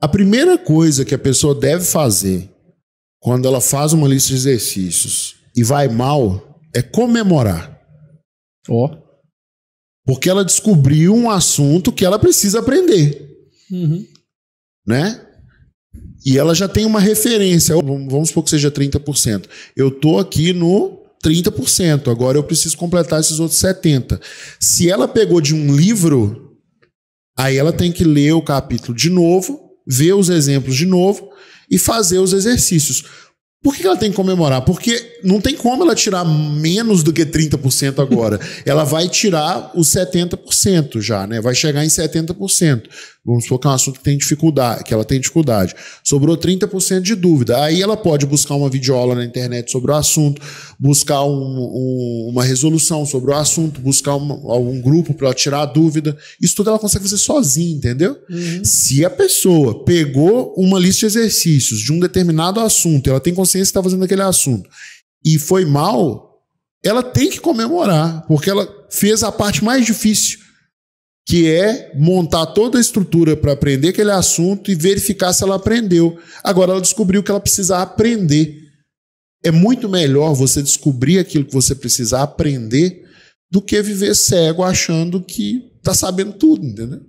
A primeira coisa que a pessoa deve fazer quando ela faz uma lista de exercícios e vai mal é comemorar. Ó. Oh. Porque ela descobriu um assunto que ela precisa aprender. Uhum. Né? E ela já tem uma referência. Vamos supor que seja 30%. Eu tô aqui no 30%. Agora eu preciso completar esses outros 70%. Se ela pegou de um livro, aí ela tem que ler o capítulo de novo ver os exemplos de novo e fazer os exercícios. Por que ela tem que comemorar? Porque não tem como ela tirar menos do que 30% agora. ela vai tirar os 70% já, né? Vai chegar em 70%. Vamos supor que é um assunto que tem dificuldade, que ela tem dificuldade. Sobrou 30% de dúvida. Aí ela pode buscar uma videoaula na internet sobre o assunto, buscar um, um, uma resolução sobre o assunto, buscar uma, algum grupo para tirar a dúvida. Isso tudo ela consegue fazer sozinha, entendeu? Uhum. Se a pessoa pegou uma lista de exercícios de um determinado assunto, ela tem consciência que está fazendo aquele assunto e foi mal, ela tem que comemorar, porque ela fez a parte mais difícil que é montar toda a estrutura para aprender aquele assunto e verificar se ela aprendeu. Agora ela descobriu que ela precisa aprender. É muito melhor você descobrir aquilo que você precisa aprender do que viver cego achando que está sabendo tudo, entendeu?